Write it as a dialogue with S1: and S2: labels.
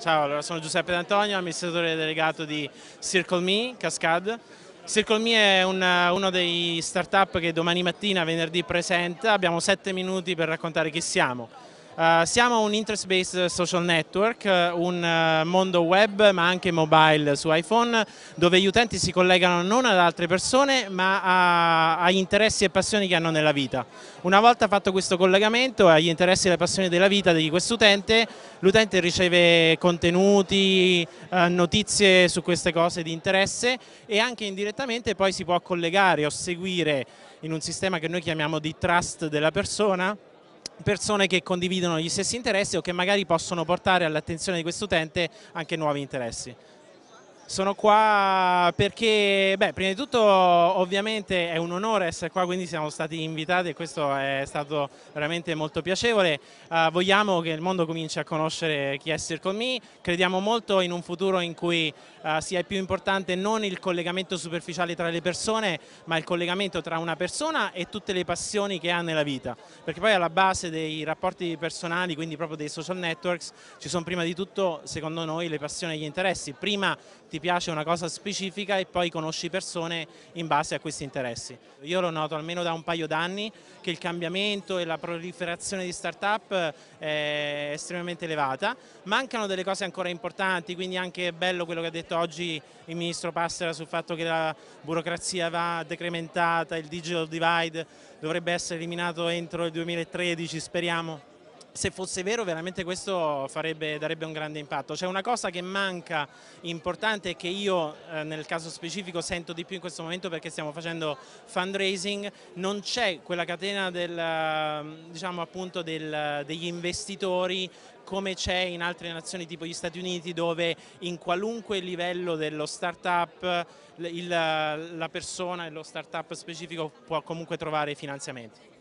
S1: Ciao, allora sono Giuseppe D'Antonio, amministratore delegato di CircleMe, Cascade. CircleMe è un, uno dei start-up che domani mattina, venerdì, presenta. Abbiamo sette minuti per raccontare chi siamo. Eh, siamo un interest-based social network, eh, un eh, mondo web ma anche mobile su iPhone dove gli utenti si collegano non ad altre persone ma a, agli interessi e passioni che hanno nella vita. Una volta fatto questo collegamento agli interessi e alle passioni della vita di questo utente, l'utente riceve contenuti, notizie su queste cose di interesse e anche indirettamente poi si può collegare o seguire in un sistema che noi chiamiamo di trust della persona persone che condividono gli stessi interessi o che magari possono portare all'attenzione di questo utente anche nuovi interessi. Sono qua perché, beh, prima di tutto ovviamente è un onore essere qua, quindi siamo stati invitati e questo è stato veramente molto piacevole. Uh, vogliamo che il mondo cominci a conoscere chi è Circle Me, crediamo molto in un futuro in cui uh, sia più importante non il collegamento superficiale tra le persone, ma il collegamento tra una persona e tutte le passioni che ha nella vita, perché poi alla base dei rapporti personali, quindi proprio dei social networks, ci sono prima di tutto, secondo noi, le passioni e gli interessi. Prima ti ti piace una cosa specifica e poi conosci persone in base a questi interessi. Io lo noto almeno da un paio d'anni che il cambiamento e la proliferazione di start-up eh, è estremamente elevata, mancano delle cose ancora importanti, quindi anche è bello quello che ha detto oggi il ministro Passera sul fatto che la burocrazia va decrementata, il digital divide dovrebbe essere eliminato entro il 2013, speriamo se fosse vero veramente questo farebbe, darebbe un grande impatto. C'è una cosa che manca importante e che io eh, nel caso specifico sento di più in questo momento perché stiamo facendo fundraising, non c'è quella catena del, ehm, diciamo, del, degli investitori come c'è in altre nazioni tipo gli Stati Uniti dove in qualunque livello dello startup la persona e lo startup specifico può comunque trovare finanziamenti.